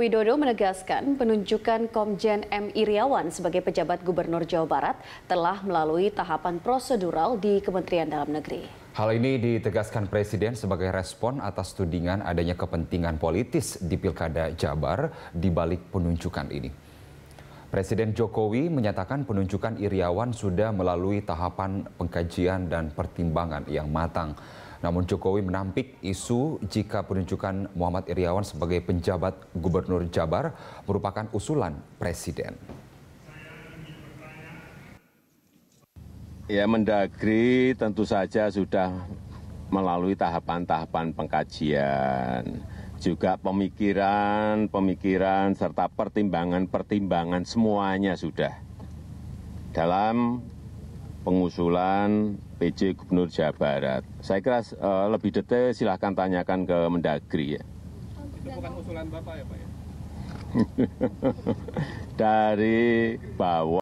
Widodo menegaskan penunjukan Komjen M. Iriawan sebagai pejabat Gubernur Jawa Barat telah melalui tahapan prosedural di Kementerian Dalam Negeri. Hal ini ditegaskan Presiden sebagai respon atas tudingan adanya kepentingan politis di Pilkada Jabar di balik penunjukan ini. Presiden Jokowi menyatakan penunjukan Iriawan sudah melalui tahapan pengkajian dan pertimbangan yang matang. Namun Jokowi menampik isu jika penunjukan Muhammad Iriawan sebagai penjabat Gubernur Jabar merupakan usulan Presiden. Ya mendagri tentu saja sudah melalui tahapan-tahapan pengkajian, juga pemikiran-pemikiran serta pertimbangan-pertimbangan semuanya sudah dalam pengusulan PJ Gubernur Jawa Barat. Saya kira eh, lebih detail silahkan tanyakan ke Mendagri ya. Itu usulan Bapak ya Pak ya? Dari bawah.